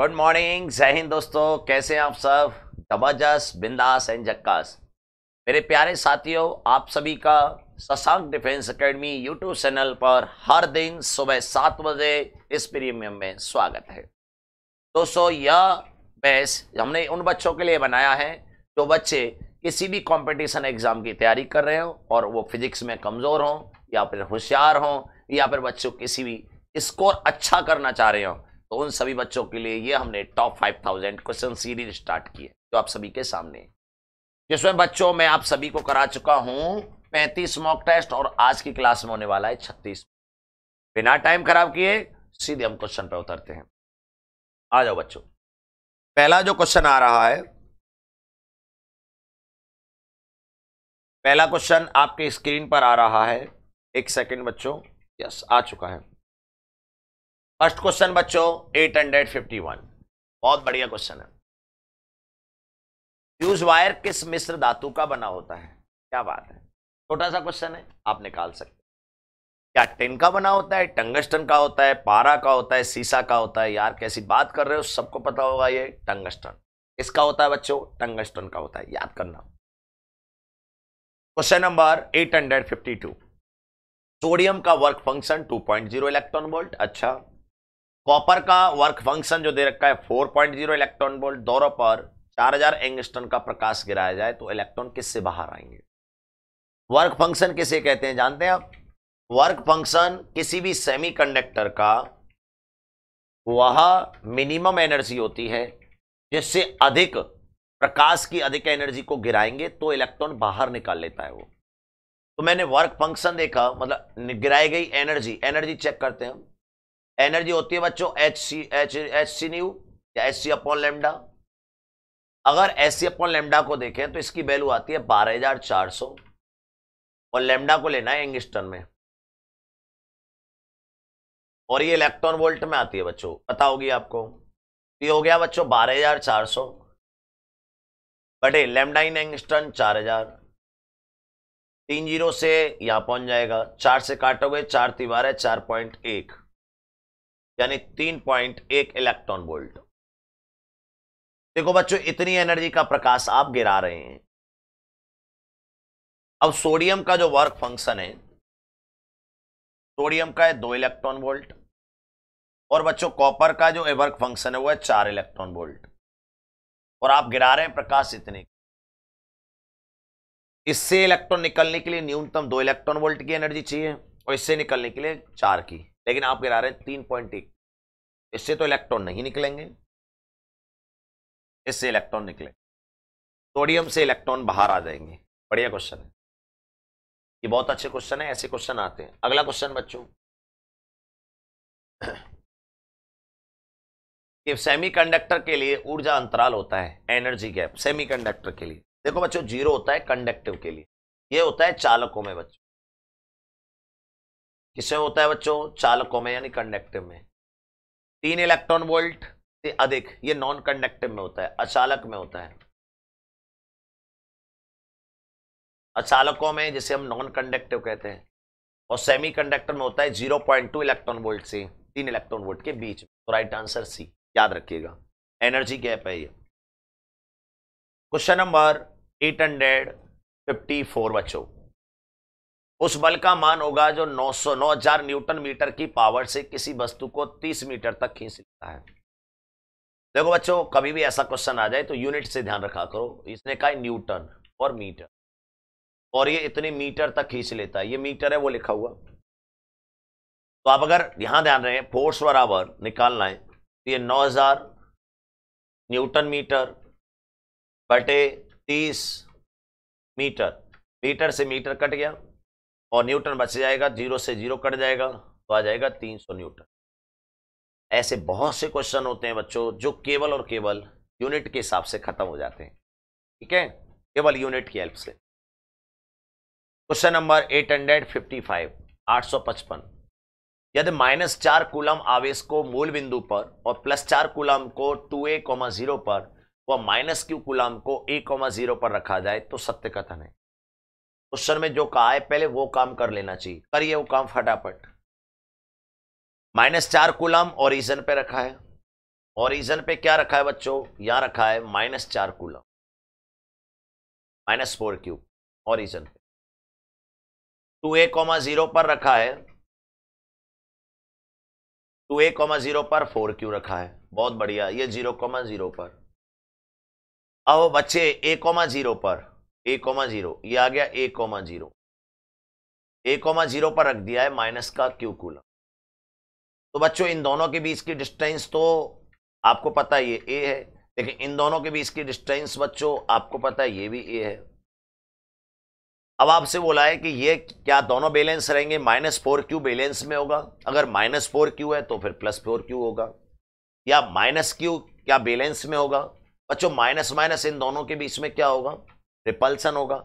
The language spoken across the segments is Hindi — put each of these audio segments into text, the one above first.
गुड मॉर्निंग जय हिंद दोस्तों कैसे हैं आप सब जबरदस्त बिंदास एंड जक्कास मेरे प्यारे साथियों आप सभी का Shashank defence academy YouTube channel पर हर दिन सुबह सात बजे इस प्रीमियम में स्वागत है दोस्तों यह बैस हमने उन बच्चों के लिए बनाया है जो बच्चे किसी भी कंपटीशन एग्ज़ाम की तैयारी कर रहे हो और वो फिजिक्स में कमज़ोर हों या फिर होशियार हों या फिर बच्चों किसी भी स्कोर अच्छा करना चाह रहे हों तो उन सभी बच्चों के लिए ये हमने top five thousand question series start की है जो आप सभी के सामने जिसमें बच्चों मैं आप सभी को करा चुका हूँ पैंतीस मॉक टेस्ट और आज की क्लास में होने वाला है छत्तीस बिना टाइम खराब किए सीधे हम क्वेश्चन पर उतरते हैं आ जाओ बच्चों पहला जो क्वेश्चन आ रहा है पहला क्वेश्चन आपके स्क्रीन पर आ रहा है एक सेकंड बच्चों यस आ चुका है फर्स्ट क्वेश्चन बच्चों 851 बहुत बढ़िया क्वेश्चन है फ्यूज वायर किस मिश्र धातु का बना होता है क्या बात है छोटा सा क्वेश्चन है आप निकाल सकते क्या टिन का बना होता है टंगस्टन का होता है पारा का होता है सीसा का होता है यार कैसी बात कर रहे हो सबको पता होगा ये टंगस्टन इसका होता है बच्चों टंगस्टन का होता है याद करना क्वेश्चन नंबर 852 सोडियम का वर्क फंक्शन 2.0 इलेक्ट्रॉन वोल्ट अच्छा कॉपर का वर्क फंक्शन जो दे रखा है 4.0 इलेक्ट्रॉन बोल्ट दौरों पर 4000 हजार एंगस्टन का प्रकाश गिराया जाए तो इलेक्ट्रॉन किससे बाहर आएंगे वर्क फंक्शन किसे कहते हैं जानते हैं आप वर्क फंक्शन किसी भी सेमीकंडक्टर का वह मिनिमम एनर्जी होती है जिससे अधिक प्रकाश की अधिक एनर्जी को गिराएंगे तो इलेक्ट्रॉन बाहर निकाल लेता है वो तो मैंने वर्क फंक्शन देखा मतलब गिराई गई एनर्जी एनर्जी चेक करते हैं एनर्जी होती है बच्चों H C H H C nu या एच सी अपॉन लेमडा अगर एच सी अपॉन लेमडा को देखें तो इसकी वैल्यू आती है बारह हजार चार सौ और लेमडा को लेना है एंगस्टन में और ये इलेक्ट्रॉन वोल्ट में आती है बच्चों पता होगी आपको ये हो गया बच्चों बारह हजार चार सौ बटे लेमडा इन एंगस्टन चार हजार तीन जीरो से यहां पहुंच जाएगा चार से काटोगे चार तिवार है चार पॉइंट एक यानी तीन पॉइंट एक इलेक्ट्रॉन वोल्ट देखो बच्चों इतनी एनर्जी का प्रकाश आप गिरा रहे हैं अब सोडियम का जो वर्क फंक्शन है सोडियम का है दो इलेक्ट्रॉन वोल्ट और बच्चों कॉपर का जो वर्क फंक्शन है वो है चार इलेक्ट्रॉन वोल्ट और आप गिरा रहे हैं प्रकाश इतने इससे इलेक्ट्रॉन निकलने के लिए न्यूनतम दो इलेक्ट्रॉन वोल्ट की एनर्जी चाहिए और इससे निकलने के लिए चार की लेकिन आप गिरा रहे हैं तीन पॉइंट एक इससे तो इलेक्ट्रॉन नहीं निकलेंगे इससे इलेक्ट्रॉन निकले सोडियम से इलेक्ट्रॉन बाहर आ जाएंगे बढ़िया क्वेश्चन है ये बहुत अच्छे क्वेश्चन है ऐसे क्वेश्चन आते हैं अगला क्वेश्चन बच्चों कि सेमीकंडक्टर के लिए ऊर्जा अंतराल होता है एनर्जी गैप सेमीकंडक्टर के लिए देखो बच्चों जीरो होता है कंडक्टिव के लिए ये होता है चालकों में बच्चों किसमें होता है बच्चों चालकों में यानी कंडक्टिव में तीन इलेक्ट्रॉन वोल्ट से अधिक ये नॉन कंडक्टिव में होता है अचालक में होता है अचालकों में जिसे हम नॉन कंडक्टिव कहते हैं और सेमी कंडक्टर में होता है zero point two electron volt से तीन इलेक्ट्रॉन वोल्ट के बीच तो राइट आंसर सी याद रखिएगा एनर्जी गैप है ये question number eight hundred fifty four बच्चों उस बल का मान होगा जो 900 9000 न्यूटन मीटर की पावर से किसी वस्तु को 30 मीटर तक खींच लेता है देखो बच्चों कभी भी ऐसा क्वेश्चन आ जाए तो यूनिट से ध्यान रखा करो इसने कहा न्यूटन और मीटर और ये इतने मीटर तक खींच लेता है ये मीटर है वो लिखा हुआ तो आप अगर यहां ध्यान रहे फोर्स बराबर निकालना है तो ये नौ न्यूटन मीटर बटे तीस मीटर मीटर से मीटर कट गया और न्यूटन बच जाएगा जीरो से जीरो कट जाएगा तो आ जाएगा तीन सौ न्यूटन ऐसे बहुत से क्वेश्चन होते हैं बच्चों जो केवल और केवल यूनिट के हिसाब से खत्म हो जाते हैं ठीक है केवल यूनिट की हेल्प से question number eight hundred fifty five आठ सौ पचपन यदि माइनस चार कुलम आवेश को मूल बिंदु पर और प्लस चार कुलम को टू ए कॉमा जीरो पर व तो माइनस क्यू कुलम को ए कॉमा जीरो पर रखा जाए तो सत्य कथन है क्वेश्चन में जो कहा है पहले वो काम कर लेना चाहिए करिए वो काम फटाफट माइनस चार कुलम ओरिजन पे रखा है ओरिजन पे क्या रखा है बच्चों यहां रखा है माइनस चार coulomb minus four cube origin पे टू ए कॉमा जीरो पर रखा है टू ए कॉमा जीरो पर फोर क्यू रखा है बहुत बढ़िया ये जीरो कॉमा जीरो पर अब बच्चे ए कॉमा जीरो पर ए कोमा जीरो ये आ गया A comma zero A comma zero पर रख दिया है माइनस का क्यू कूलम तो बच्चों इन दोनों के बीच की डिस्टेंस तो आपको पता है ये ए है लेकिन इन दोनों के बीच की डिस्टेंस बच्चों आपको पता है ये भी ए है अब आपसे बोला है कि ये क्या दोनों बैलेंस रहेंगे माइनस फोर क्यू बैलेंस में होगा अगर माइनस फोर क्यू है तो फिर प्लस फोर क्यू होगा या माइनस क्यू क्या बैलेंस में होगा बच्चों माइनस माइनस इन दोनों के बीच में क्या होगा रिपल्सन होगा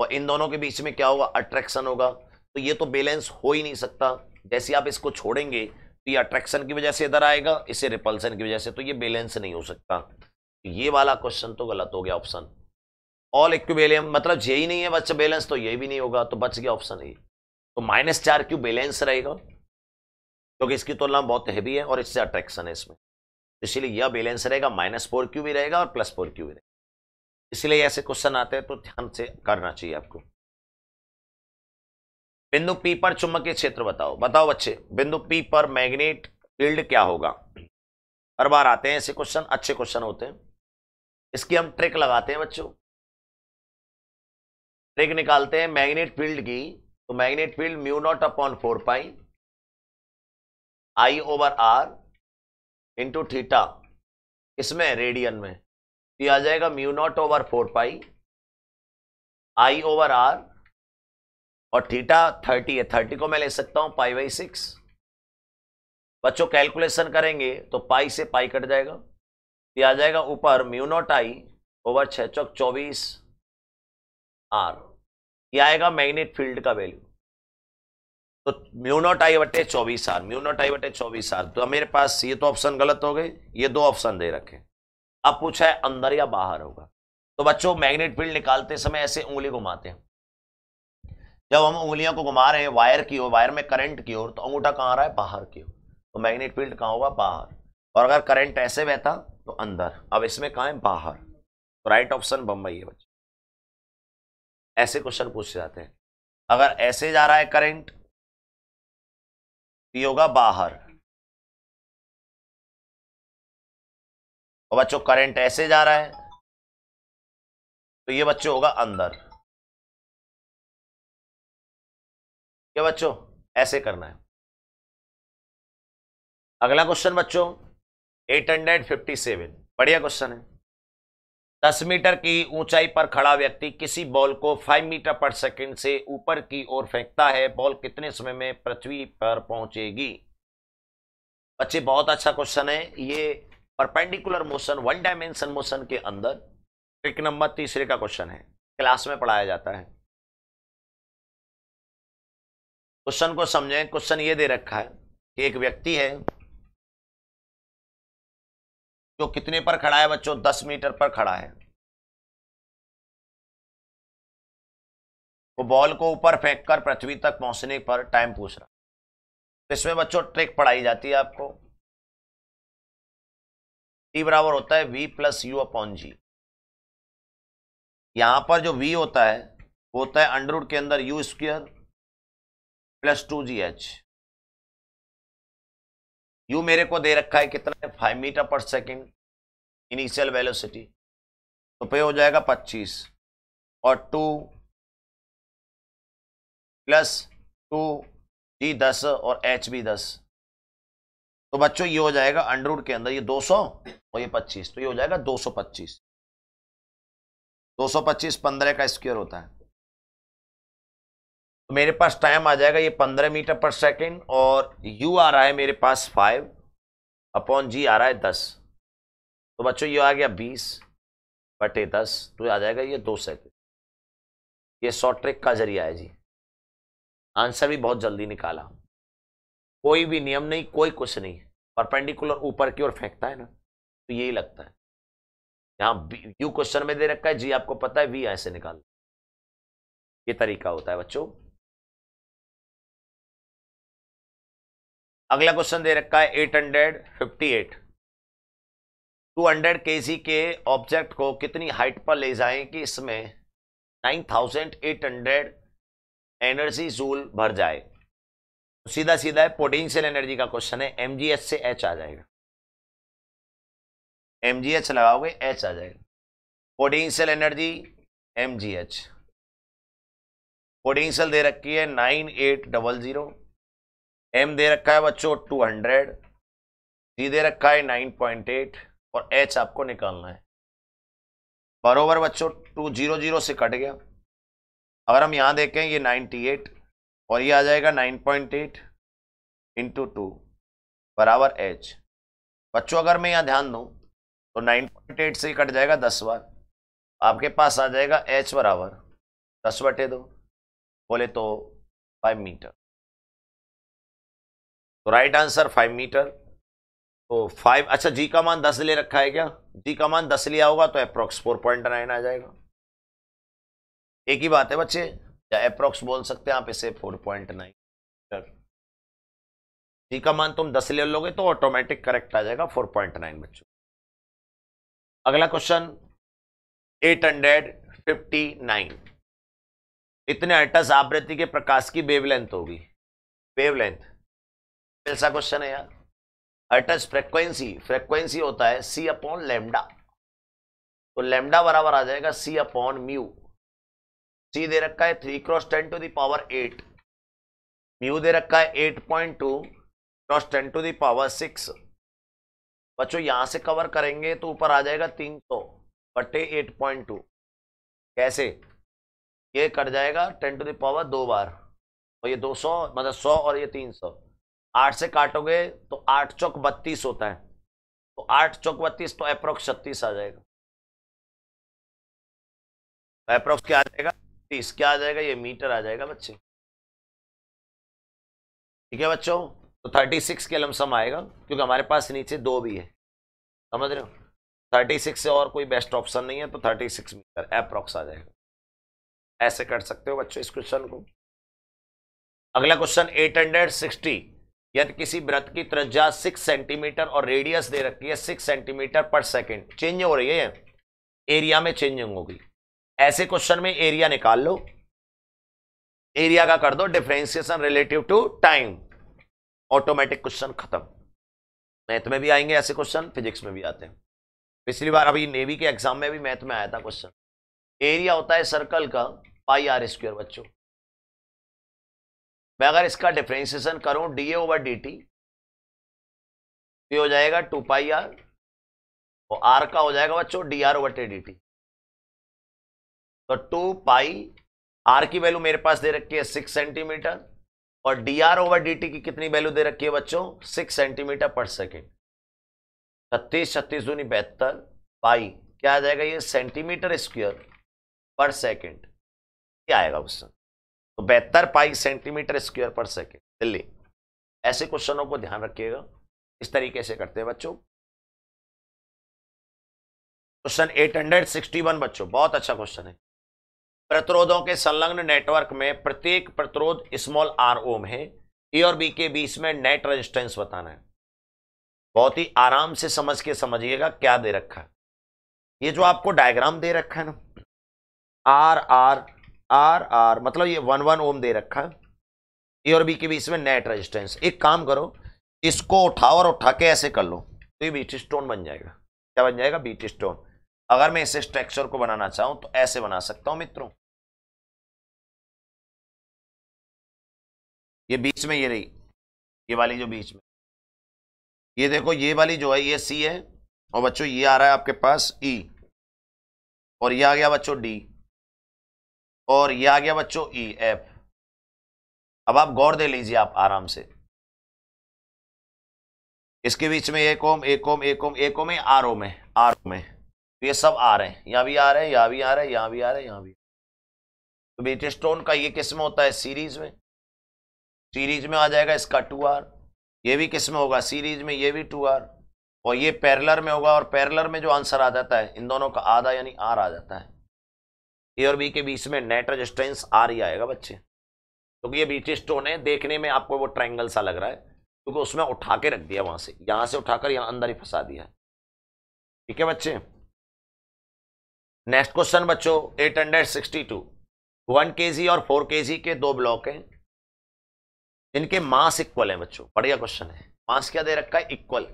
और इन दोनों के बीच में क्या होगा अट्रैक्शन होगा तो ये तो बैलेंस हो ही नहीं सकता जैसे आप इसको छोड़ेंगे तो ये अट्रैक्शन की वजह से इधर आएगा इसे रिपल्सन की वजह से तो ये बैलेंस नहीं हो सकता तो ये वाला क्वेश्चन तो गलत हो गया ऑप्शन ऑल इक्वेलियम मतलब ये ही नहीं है बच्चा बैलेंस तो ये भी नहीं होगा तो बच गया ऑप्शन ए तो माइनस चार क्यों बैलेंस रहेगा क्योंकि तो इसकी तुलना बहुत हैवी है और इससे अट्रैक्शन है इसमें तो इसीलिए यह बैलेंस रहेगा माइनस फोर क्यू भी रहेगा और प्लस फोर क्यू भी रहेगा इसलिए ऐसे क्वेश्चन आते हैं तो ध्यान से करना चाहिए आपको बिंदु पी पर चुंबकीय क्षेत्र बताओ बताओ बच्चे बिंदु पी पर मैग्नेट फील्ड क्या होगा हर बार आते हैं ऐसे क्वेश्चन अच्छे क्वेश्चन होते हैं इसकी हम ट्रिक लगाते हैं बच्चों ट्रिक निकालते हैं मैग्नेट फील्ड की तो magnet field mu naught upon four pi I over R into theta इसमें रेडियन में तो आ जाएगा mu naught over four pi I over R और थीटा थर्टी है थर्टी को मैं ले सकता हूं पाई बाई सिक्स बच्चों कैलकुलेशन करेंगे तो पाई से पाई कट जाएगा तो आ जाएगा ऊपर म्यू नॉट आई ओवर छ चौक चौबीस आर ये आएगा मैग्नेट फील्ड का वैल्यू तो म्यू नॉट आई बटे चौबीस आर म्यू नॉट आई बटे चौबीस आर तो मेरे पास ये तो ऑप्शन गलत हो गए ये दो ऑप्शन दे रखे अब पूछा है अंदर या बाहर होगा तो बच्चों मैग्नेट फील्ड निकालते समय ऐसे उंगली घुमाते हैं जब हम उंगलियों को घुमा रहे हैं वायर की ओर वायर में करंट की ओर तो अंगूठा कहाँ आ रहा है बाहर की ओर तो मैग्नेट फील्ड कहाँ होगा बाहर और अगर करंट ऐसे बहता तो अंदर अब इसमें कहाँ है बाहर तो राइट ऑप्शन बम्बई है बच्चे ऐसे क्वेश्चन पूछे जाते हैं अगर ऐसे जा रहा है करंट तो ये होगा बाहर और बच्चों करंट ऐसे जा रहा है तो ये बच्चों होगा अंदर क्या बच्चों ऐसे करना है अगला क्वेश्चन बच्चों 857 बढ़िया क्वेश्चन है 10 मीटर की ऊंचाई पर खड़ा व्यक्ति किसी बॉल को 5 मीटर पर सेकंड से ऊपर की ओर फेंकता है बॉल कितने समय में पृथ्वी पर पहुंचेगी बच्चे बहुत अच्छा क्वेश्चन है ये perpendicular motion one dimension motion के अंदर ट्रिक नंबर तीसरे का क्वेश्चन है क्लास में पढ़ाया जाता है क्वेश्चन को समझें क्वेश्चन ये दे रखा है कि एक व्यक्ति है जो कितने पर खड़ा है बच्चों दस मीटर पर खड़ा है वो बॉल को ऊपर फेंककर पृथ्वी तक पहुंचने पर टाइम पूछ रहा है तो इसमें बच्चों ट्रिक पढ़ाई जाती है आपको टी बराबर होता है V plus U upon G यहां पर जो वी होता है वो होता है अंडरवुड के अंदर U square plus two G H U मेरे को दे रखा है कितना है five metre per second initial velocity तो पे हो जाएगा पच्चीस और टू प्लस टू जी दस और एच भी दस तो बच्चों ये हो जाएगा अंडरवुड के अंदर ये दो सौ और ये पच्चीस तो ये हो जाएगा दो सौ पच्चीस दो सौ पच्चीस पंद्रह का स्क्वायर होता है तो मेरे पास टाइम आ जाएगा ये पंद्रह मीटर पर सेकेंड और यू आ रहा है मेरे पास फाइव अपॉन जी आ रहा है दस तो बच्चों ये आ गया बीस बटे दस तो आ जाएगा ये दो सेकेंड ये शॉर्ट ट्रिक का जरिया है जी आंसर भी बहुत जल्दी निकाला कोई भी नियम नहीं कोई कुछ नहीं परपेंडिकुलर ऊपर की ओर फेंकता है ना तो यही लगता है यहाँ यू क्वेश्चन में दे रखा है जी आपको पता है वी ऐसे निकाल ये तरीका होता है बच्चों अगला क्वेश्चन दे रखा है eight hundred fifty eight two hundred K G के ऑब्जेक्ट को कितनी हाइट पर ले जाएं कि इसमें nine thousand eight hundred energy joule भर जाए सीधा सीधा है पोटेंशियल एनर्जी का क्वेश्चन है एम से एच आ जाएगा एम जी एच लगाओगे एच आ जाएगा potential energy M G H potential दे रखी है nine eight double zero M दे रखा है बच्चों टू हंड्रेड जी दे रखा है नाइन पॉइंट एट और एच आपको निकालना है बरोबर बच्चों टू जीरो जीरो से कट गया अगर हम यहाँ देखें ये नाइन्टी एट और ये आ जाएगा nine point eight into two बराबर एच बच्चों अगर मैं यहाँ ध्यान दूँ तो 9.8 से कट जाएगा दस बार आपके पास आ जाएगा एच बराबर दस बटे दो बोले तो फाइव मीटर तो राइट आंसर फाइव मीटर तो फाइव अच्छा जी का मान दस ले रखा है क्या जी का मान दस लिया होगा तो अप्रोक्स फोर पॉइंट नाइन आ जाएगा एक ही बात है बच्चे या अप्रोक्स बोल सकते हैं आप इसे four point nine metre G का मान तुम दस ले लोगे तो ऑटोमेटिक करेक्ट आ जाएगा फोर पॉइंट नाइन बच्चों अगला question eight hundred fifty nine इतने अटस आवृत्ति के प्रकाश की वेवलेंथ होगी वेवलेंथ ऐसा क्वेश्चन है यार अटस फ्रीक्वेंसी फ्रीक्वेंसी होता है सी अपॉन लेमडा तो लेमडा बराबर आ जाएगा सी अपॉन म्यू सी दे रखा है three cross ten to the power eight mu दे रखा है eight point two cross ten to the power six बच्चों यहां से कवर करेंगे तो ऊपर आ जाएगा तीन सौ बटे एट पॉइंट टू कैसे ये कट जाएगा टेन टू दावर दो बार और तो ये दो सौ मतलब सौ और ये तीन सौ आठ से काटोगे तो आठ चौक बत्तीस होता है तो आठ चौक बत्तीस तो अप्रोक्स छत्तीस आ जाएगा अप्रोक्स तो क्या आ जाएगा तीस क्या आ जाएगा ये मीटर आ जाएगा बच्चे ठीक है बच्चों तो 36 के लमसम आएगा क्योंकि हमारे पास नीचे दो भी है समझ रहे हो 36 से और कोई बेस्ट ऑप्शन नहीं है तो 36 सिक्स मीटर अप्रॉक्स आ जाएगा ऐसे कर सकते हो बच्चों इस क्वेश्चन को अगला क्वेश्चन 860 यदि किसी व्रत की त्रिज्या 6 सेंटीमीटर और रेडियस दे रखी है 6 सेंटीमीटर पर सेकेंड चेंज हो रही है एरिया में चेंजिंग होगी ऐसे क्वेश्चन में एरिया निकाल लो एरिया का कर दो differentiation relative to time automatic question खत्म मैथ में भी आएंगे ऐसे क्वेश्चन फिजिक्स में भी आते हैं पिछली बार अभी नेवी के एग्जाम में भी मैथ में आया था क्वेश्चन एरिया होता है सर्कल का पाई आर स्क्वेयर बच्चों मैं अगर इसका डिफ्रेंसिएशन करूं D A over D T हो जाएगा टू पाई आर और आर का हो जाएगा बच्चों D R over T D T तो टू पाई आर की वैल्यू मेरे पास दे रखी है सिक्स सेंटीमीटर और D R over D T की कितनी वैल्यू दे रखी है बच्चों सिक्स सेंटीमीटर पर सेकेंड छत्तीस छत्तीस दूनी बहत्तर बाई क्या आ जाएगा ये सेंटीमीटर स्क्वायर पर सेकेंड क्या आएगा क्वेश्चन तो बेहतर pi centimetre square per second Delhi ऐसे क्वेश्चनों को ध्यान रखिएगा इस तरीके से करते हैं बच्चों क्वेश्चन 861 बच्चों बहुत अच्छा क्वेश्चन है प्रतिरोधों के संलग्न नेटवर्क में प्रत्येक प्रतिरोध स्मॉल आर ओम है ए और बी के बीच में नेट रेजिस्टेंस बताना है बहुत ही आराम से समझ के समझिएगा क्या दे रखा है ये जो आपको डायग्राम दे रखा है ना आर आर आर आर मतलब ये वन वन ओम दे रखा है ए और बी के बीच में नेट रेजिस्टेंस एक काम करो इसको उठाओ और उठा के ऐसे कर लो तो ये बीटी स्टोन बन जाएगा क्या बन जाएगा बीटी स्टोन अगर मैं इसे स्ट्रक्चर को बनाना चाहूँ तो ऐसे बना सकता हूँ मित्रों ये बीच में ये रही ये वाली जो बीच में ये देखो ये वाली जो है ये सी है और बच्चों ये आ रहा है आपके पास ई e, और ये आ गया बच्चों डी और ये आ गया बच्चों ई e, एफ अब आप गौर दे लीजिए आप आराम से इसके बीच में एक ओम एक ओम एक ओम एक ओम आर ओ में आर ओ में ये सब आ रहे हैं यहाँ भी आ रहे हैं यहाँ भी आ रहे हैं यहाँ भी आ रहे हैं यहाँ भी तो बीटे स्टोन का ये किस्म होता है सीरीज में सीरीज में आ जाएगा इसका टू आर ये भी किस में होगा सीरीज में ये भी टू आर और ये पैरलर में होगा और पैरलर में जो आंसर आ जाता है इन दोनों का आधा यानी आर आ जाता है ए और बी के बीच में नेट रजिस्टेंस आर ही आएगा बच्चे क्योंकि तो ये बीच स्टोन है देखने में आपको वो ट्राइंगल सा लग रहा है क्योंकि तो उसमें उठा के रख दिया वहाँ से यहाँ से उठाकर यहाँ अंदर ही फंसा दिया ठीक है बच्चे नेक्स्ट क्वेश्चन बच्चों eight hundred sixty two one K G और फोर के जी के दो ब्लॉक हैं इनके मास इक्वल है बच्चों बढ़िया क्वेश्चन है मास क्या दे रखा है इक्वल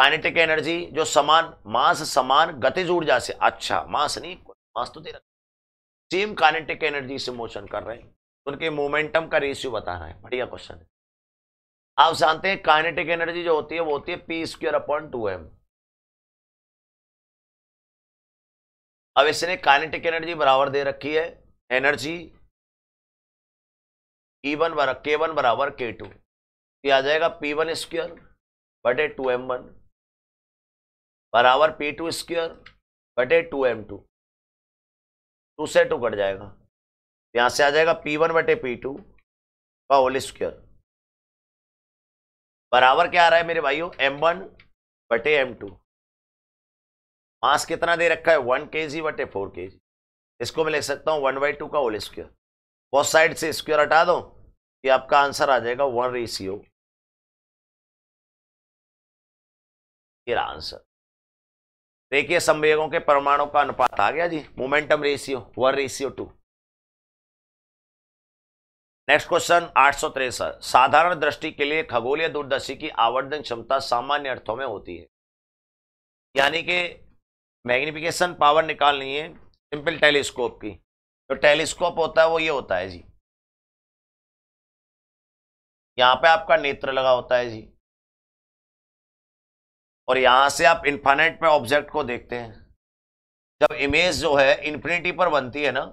काइनेटिक एनर्जी जो समान मास समान गति जुड़ से अच्छा मास नहीं इक्वल मास तो दे रखा सेम काइनेटिक एनर्जी से मोशन कर रहे हैं उनके मोमेंटम का रेशियो बता रहा है बढ़िया क्वेश्चन है आप जानते हैं काइनेटिक एनर्जी जो होती है वो होती है P square upon two M अब इसने काइनेटिक एनर्जी बराबर दे रखी है एनर्जी ई e वन बराबर के वन बराबर के टू ये आ जाएगा पी वन स्क्वेयर बटे टू एम वन बराबर पी टू स्क्वेयर बटे टू एम टू टू से टू कट जाएगा यहाँ से आ जाएगा पी वन बटे पी टू का होल स्क्वेयर बराबर क्या आ रहा है मेरे भाइयों एम वन बटे एम टू मास कितना दे रखा है वन के जी बटे फोर के जी इसको मैं लिख सकता हूँ वन बाई टू का होल स्क्वेयर बहुत साइड से स्क्वेयर हटा दो कि आपका आंसर आ जाएगा वन रेशियो आंसर देखिए संवेगों के परमाणु का अनुपात आ गया जी momentum ratio one ratio two next question आठ सौ तिरसठ साधारण दृष्टि के लिए खगोलीय दूरदर्शी की आवर्धन क्षमता सामान्य अर्थों में होती है यानी कि मैग्निफिकेशन पावर निकालनी है सिंपल टेलीस्कोप की तो टेलीस्कोप होता है वो ये होता है जी यहां पे आपका नेत्र लगा होता है जी और यहां से आप इंफानेट में ऑब्जेक्ट को देखते हैं जब इमेज जो है इन्फिनिटी पर बनती है ना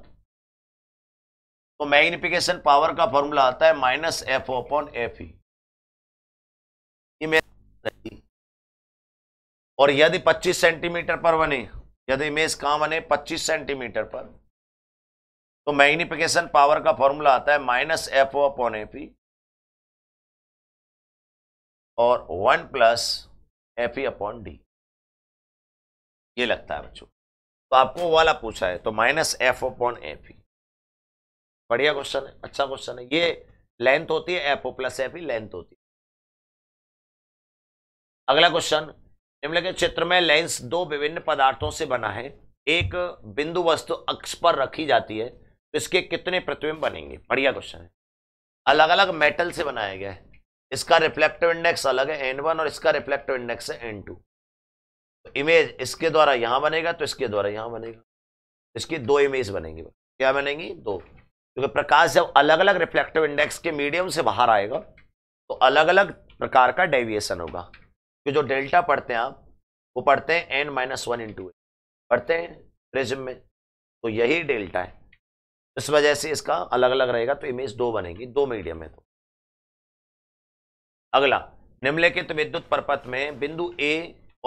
तो मैग्निफिकेशन पावर का फॉर्मूला आता है minus F upon F E image और यदि 25 सेंटीमीटर पर बने यदि इमेज कहां बने 25 सेंटीमीटर पर तो मैग्निफिकेशन पावर का फॉर्मूला आता है minus F O upon F E और one plus F E upon D ये लगता है बच्चों तो आपको वाला पूछा है तो minus F upon F E बढ़िया क्वेश्चन है अच्छा क्वेश्चन है ये लेंथ होती है F O plus F E length होती है अगला क्वेश्चन निम्नलिखित चित्र में लेंस दो विभिन्न पदार्थों से बना है एक बिंदु वस्तु अक्ष पर रखी जाती है तो इसके कितने प्रतिबिंब बनेंगे बढ़िया क्वेश्चन है अलग अलग मेटल से बनाया गया है इसका रिफ्लेक्टिव इंडेक्स अलग है एन वन और इसका रिफ्लेक्टिव इंडेक्स है एन टू इमेज इसके द्वारा यहां बनेगा तो इसके द्वारा यहां बनेगा इसकी दो इमेज बनेंगी क्या बनेगी दो क्योंकि प्रकाश जब अलग अलग रिफ्लेक्टिव इंडेक्स के मीडियम से बाहर आएगा तो अलग अलग प्रकार का डेविएशन होगा कि जो डेल्टा पढ़ते हैं आप वो पढ़ते हैं एन माइनस वन इंटू पढ़ते हैं प्रिज्म में तो यही डेल्टा है इस वजह से इसका अलग अलग रहेगा तो इमेज दो बनेगी दो मीडियम है तो अगला निम्नलिखित तो विद्युत परपथ में बिंदु ए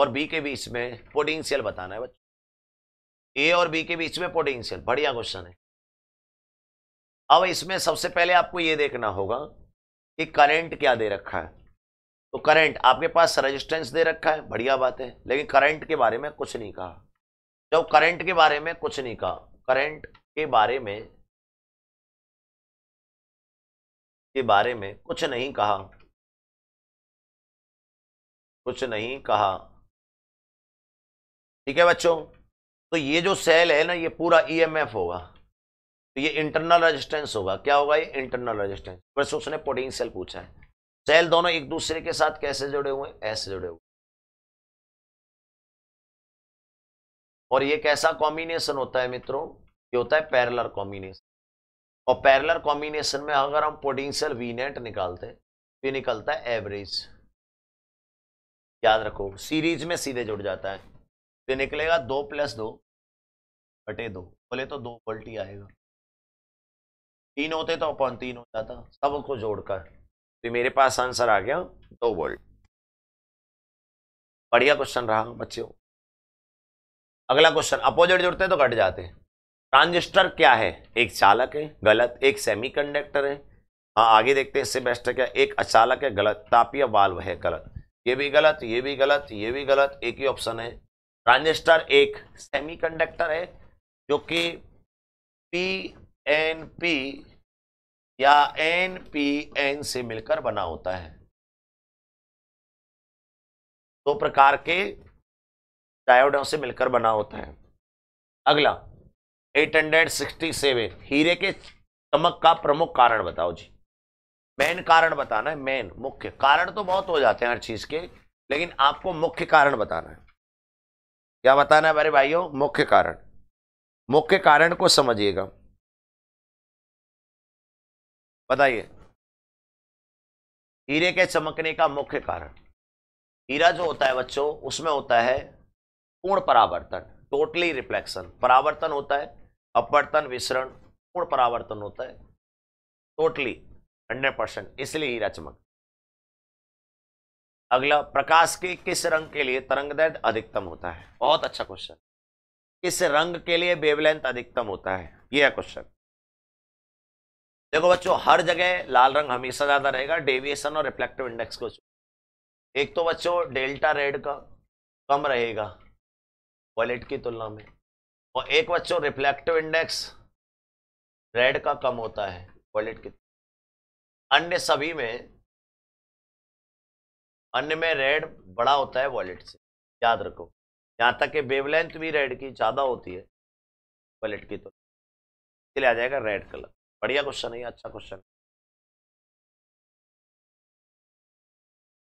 और बी के बीच में पोटेंशियल बताना है बच्चों ए और बी के बीच में पोटेंशियल बढ़िया क्वेश्चन है अब इसमें सबसे पहले आपको ये देखना होगा कि करंट क्या दे रखा है तो करंट आपके पास रेजिस्टेंस दे रखा है बढ़िया बात है लेकिन करंट के बारे में कुछ नहीं कहा जब करंट के बारे में कुछ नहीं कहा करंट के बारे में के बारे में कुछ नहीं कहा कुछ नहीं कहा ठीक है बच्चों तो ये जो सेल है ना ये पूरा ईएमएफ e होगा तो ये इंटरनल रेजिस्टेंस होगा क्या होगा ये इंटरनल रेजिस्टेंस बस उसने प्रोटीन सेल पूछा है सेल दोनों एक दूसरे के साथ कैसे जुड़े हुए ऐसे जुड़े हुए और ये कैसा कॉम्बिनेशन होता है मित्रों ये होता है पैरलर कॉम्बिनेशन और पैरलर कॉम्बिनेशन में अगर हम पोटेंशियल वी नेट निकालते तो निकलता है एवरेज याद रखो सीरीज में सीधे जुड़ जाता है तो निकलेगा दो प्लस दो बटे दो बोले तो दो वोल्ट ही आएगा तीन होते तो अपॉन तीन हो जाता सबको जोड़कर तो मेरे पास आंसर आ गया दो वोल्ट बढ़िया क्वेश्चन रहा बच्चों अगला क्वेश्चन अपोजिट जुड़ते हैं तो कट जाते ट्रांजिस्टर क्या है एक चालक है गलत एक सेमीकंडक्टर है हाँ आगे देखते हैं इससे बेस्ट है क्या एक अचालक है गलत तापीय वाल्व है गलत ये भी गलत ये भी गलत ये भी गलत एक ही ऑप्शन है ट्रांजिस्टर एक सेमीकंडक्टर है जो कि पी एन पी या एन पी एन से मिलकर बना होता है दो तो प्रकार के डायोड से मिलकर बना होता है अगला 867 हीरे के चमक का प्रमुख कारण बताओ जी मेन कारण बताना है मेन मुख्य कारण तो बहुत हो जाते हैं हर चीज के लेकिन आपको मुख्य कारण बताना है क्या बताना है मेरे भाइयों मुख्य कारण मुख्य कारण को समझिएगा बताइए हीरे के चमकने का मुख्य कारण हीरा जो होता है बच्चों उसमें होता है पूर्ण परावर्तन टोटली रिफ्लेक्शन परावर्तन होता है अपवर्तन विसरण पूर्ण परावर्तन होता है टोटली हंड्रेड परसेंट इसलिए हीरा चमक अगला प्रकाश के किस रंग के लिए तरंग दैर्घ्य अधिकतम होता है बहुत अच्छा क्वेश्चन किस रंग के लिए वेवलेंथ अधिकतम होता है यह है क्वेश्चन देखो बच्चों हर जगह लाल रंग हमेशा ज़्यादा रहेगा डेविएशन और रिफ्लेक्टिव इंडेक्स को एक तो बच्चों डेल्टा रेड का कम रहेगा वॉलेट की तुलना में और एक बच्चों रिफ्लेक्टिव इंडेक्स रेड का कम होता है वॉलेट की अन्य सभी में अन्य में रेड बड़ा होता है वॉलेट से याद रखो यहाँ तक कि वेवलेंथ भी रेड की ज़्यादा होती है वॉलेट की तो इसलिए आ जाएगा रेड कलर बढ़िया क्वेश्चन है अच्छा क्वेश्चन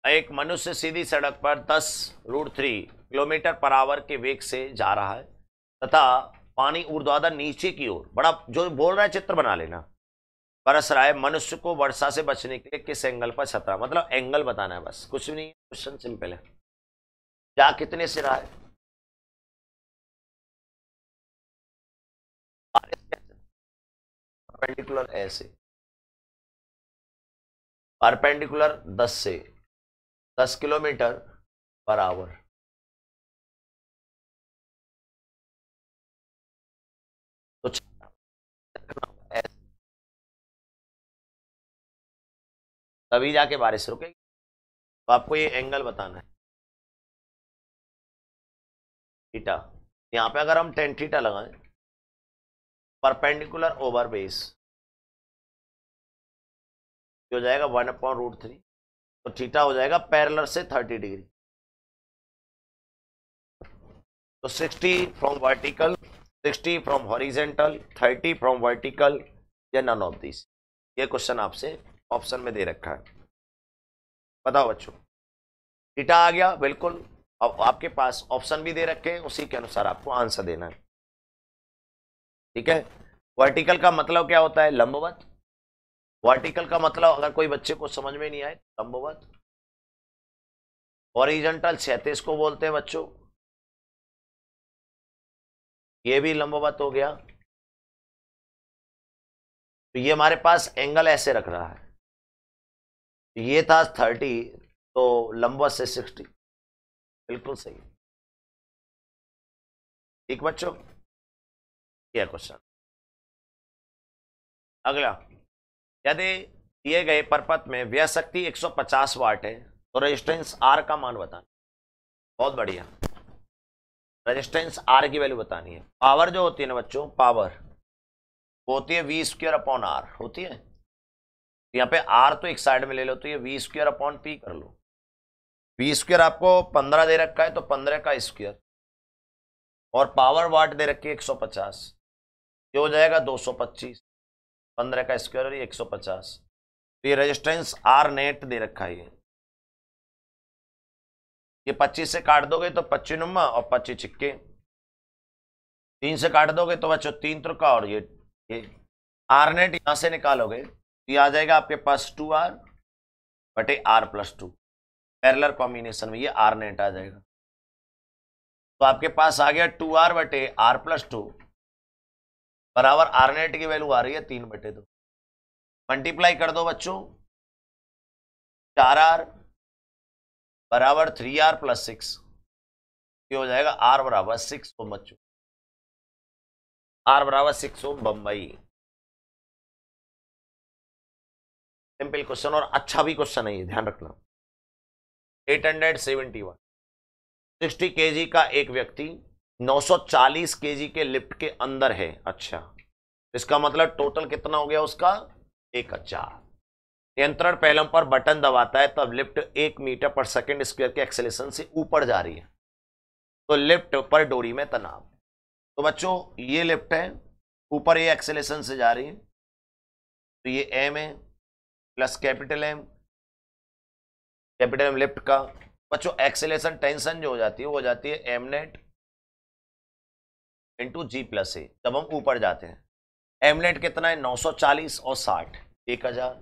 एक मनुष्य सीधी सड़क पर 10 root three kilometre per hour के वेग से जा रहा है तथा पानी ऊर्ध्वाधर नीचे की ओर बड़ा जो बोल रहा है चित्र बना लेना बरस रहा है मनुष्य को वर्षा से बचने के लिए किस एंगल पर छतरा मतलब एंगल बताना है बस कुछ भी नहीं क्वेश्चन सिंपल है जा कितने से रहा है परपेंडिकुलर ऐसे परपेंडिकुलर 10 से 10 किलोमीटर पर आवर तभी जाके बारिश रुकेगी तो आपको ये एंगल बताना है थीटा यहाँ पे अगर हम टेन थीटा लगाएं परपेंडिकुलर ओवर बेस हो जाएगा वन अपॉन रूट थ्री तो थीटा हो जाएगा पैरलर से थर्टी डिग्री तो sixty from vertical sixty from horizontal thirty from vertical या नन ऑफ दिस ये क्वेश्चन आपसे ऑप्शन में दे रखा है बताओ बच्चों डेटा आ गया बिल्कुल अब आपके पास ऑप्शन भी दे रखे हैं उसी के अनुसार आपको आंसर देना है ठीक है वर्टिकल का मतलब क्या होता है लंबवत वर्टिकल का मतलब अगर कोई बच्चे को समझ में नहीं आए लंबवत ओरिजेंटल सैतीस को बोलते हैं बच्चों ये भी लंबवत हो गया तो ये हमारे पास एंगल ऐसे रख रहा है ये था थर्टी तो लंबा से सिक्सटी बिल्कुल सही ठीक बच्चों क्या क्वेश्चन अगला यदि दिए गए परपत में सौ 150 वाट है तो रेजिस्टेंस आर का मान बताना बहुत बढ़िया रेजिस्टेंस आर की वैल्यू बतानी है पावर जो होती है ना बच्चों पावर होती है वी स्क्र अपॉन आर होती है यहाँ पे आर तो एक साइड में ले लो तो ये वी स्क्र अपॉन पी कर लो वी स्क्र आपको पंद्रह दे रखा है तो पंद्रह का स्क्वेयर और पावर वाट दे रखी है एक सौ पचास ये हो जाएगा दो सौ पच्चीस पंद्रह का स्क्वेयर और ये एक सौ पचास तो ये रेजिस्टेंस आर नेट दे रखा है ये पच्चीस से काट दोगे तो पच्चीस नुमा और पच्चीस छिक्के तीन से काट दोगे तो बच्चों तीन तुरका और ये ये आर नेट यहाँ से निकालोगे तो ये आ जाएगा आपके पास टू आर बटे R plus two parallel combination में ये आर नेट आ जाएगा तो आपके पास आ गया टू आर बटे आर प्लस टू बराबर आर नेट की वैल्यू आ रही है तीन बटे दो मल्टीप्लाई कर दो बच्चों चार आर बराबर थ्री आर प्लस सिक्स हो जाएगा आर बराबर सिक्स ओम बच्चों आर बराबर six ohm Bombay simple question और अच्छा भी क्वेश्चन है ये ध्यान रखना 871 60 केजी का एक व्यक्ति 940 केजी के लिफ्ट के अंदर है अच्छा इसका मतलब टोटल कितना हो गया उसका एक अच्छा नियंत्रण पहलम पर बटन दबाता है तब लिफ्ट एक मीटर पर सेकेंड स्क्वायर के एक्सेलेशन से ऊपर जा रही है तो लिफ्ट पर डोरी में तनाव तो बच्चों ये लिफ्ट है ऊपर ये एक्सेलेशन से जा रही है तो ये एम है plus capital M capital M lift का बच्चों एक्सेलेशन टेंशन जो हो जाती है वो हो जाती है M net into G plus A जब हम ऊपर जाते हैं एम नेट कितना है 940 और 60 एक हज़ार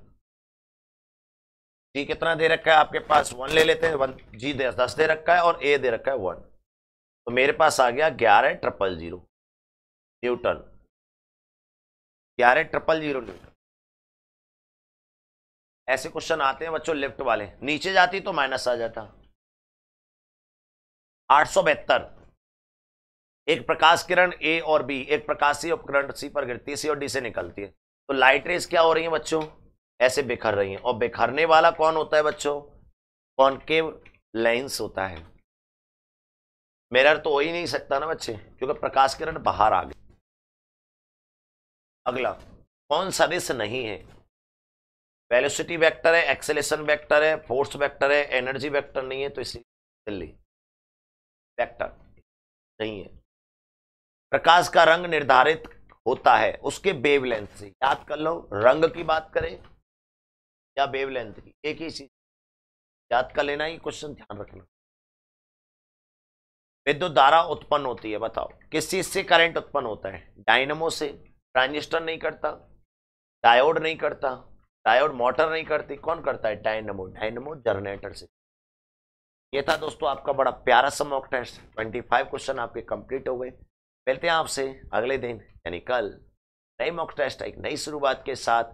जी कितना दे रखा है आपके पास वन ले लेते हैं वन जी दे दस दे रखा है और ए दे रखा है वन तो मेरे पास आ गया ग्यारह ट्रिपल जीरो न्यूटन ग्यारह ट्रिपल जीरो न्यूटन ऐसे क्वेश्चन आते हैं बच्चों लेफ्ट वाले नीचे जाती तो माइनस आ जाता आठ सौ एक प्रकाश किरण ए और बी एक प्रकाशीय उपकरण सी पर गिरती है सी और डी से निकलती है तो लाइट रेस क्या हो रही है बच्चों ऐसे बिखर रही हैं और बिखरने वाला कौन होता है बच्चों के लेंस होता है मिरर तो हो ही नहीं सकता ना बच्चे क्योंकि प्रकाश किरण बाहर आ गई अगला कौन सा रिस नहीं है वेलोसिटी वेक्टर है एक्सेलेशन वेक्टर है फोर्स वेक्टर है एनर्जी वेक्टर नहीं है तो इसलिए दिल्ली वेक्टर नहीं है प्रकाश का रंग निर्धारित होता है उसके वेवलेंथ से याद कर लो रंग की बात करें या वेवलेंथ की एक ही चीज याद कर लेना ये क्वेश्चन ध्यान रखना विद्युत धारा उत्पन्न होती है बताओ किस चीज से करंट उत्पन्न होता है डायनमो से ट्रांजिस्टर नहीं करता डायोड नहीं करता डायोड मोटर नहीं करती कौन करता है डायनमो डायनमो जनरेटर से ये था दोस्तों आपका बड़ा प्यारा सा mock test twenty five question आपके कंप्लीट हो गए मिलते हैं आपसे अगले दिन यानी कल नई मॉक टेस्ट एक नई शुरुआत के साथ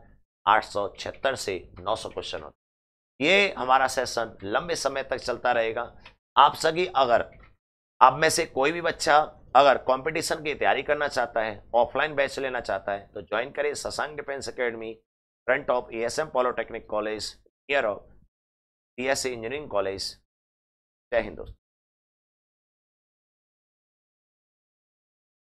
876 से 900 क्वेश्चन होते ये हमारा सेशन लंबे समय तक चलता रहेगा आप सभी अगर आप में से कोई भी बच्चा अगर कंपटीशन की तैयारी करना चाहता है ऑफलाइन बैच लेना चाहता है तो ज्वाइन करें Shashank defence academy front of ASM Polytechnic College, near of DSA Engineering College. जय हिंद दोस्तों